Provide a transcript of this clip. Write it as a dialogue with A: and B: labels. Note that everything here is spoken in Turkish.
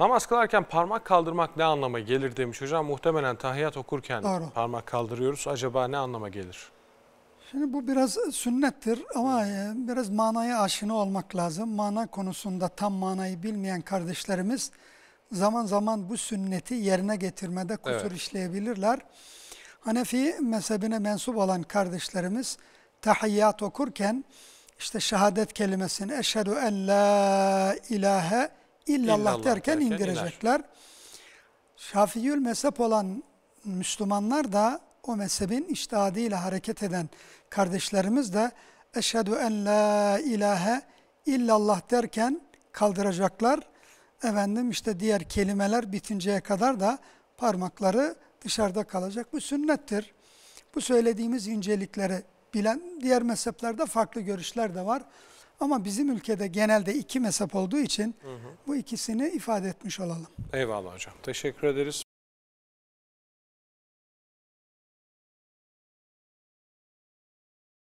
A: Namaz kılarken parmak kaldırmak ne anlama gelir demiş hocam. Muhtemelen tahiyat okurken Doğru. parmak kaldırıyoruz. Acaba ne anlama gelir?
B: Şimdi bu biraz sünnettir ama e, biraz manaya aşina olmak lazım. Mana konusunda tam manayı bilmeyen kardeşlerimiz zaman zaman bu sünneti yerine getirmede kusur evet. işleyebilirler. Hanefi mezhebine mensup olan kardeşlerimiz tahiyyat okurken işte şehadet kelimesini eşhedü en la ilahe illallah, illallah derken, indirecekler. İler. Şafiiül mezhep olan Müslümanlar da o mezhebin iştihadıyla hareket eden kardeşlerimiz de eşhedü en la ilahe illallah derken kaldıracaklar. Efendim işte diğer kelimeler bitinceye kadar da parmakları dışarıda kalacak. Bu sünnettir. Bu söylediğimiz incelikleri bilen diğer mezheplerde farklı görüşler de var. Ama bizim ülkede genelde iki mezhep olduğu için hı hı. bu ikisini ifade etmiş
C: olalım. Eyvallah hocam. Teşekkür ederiz.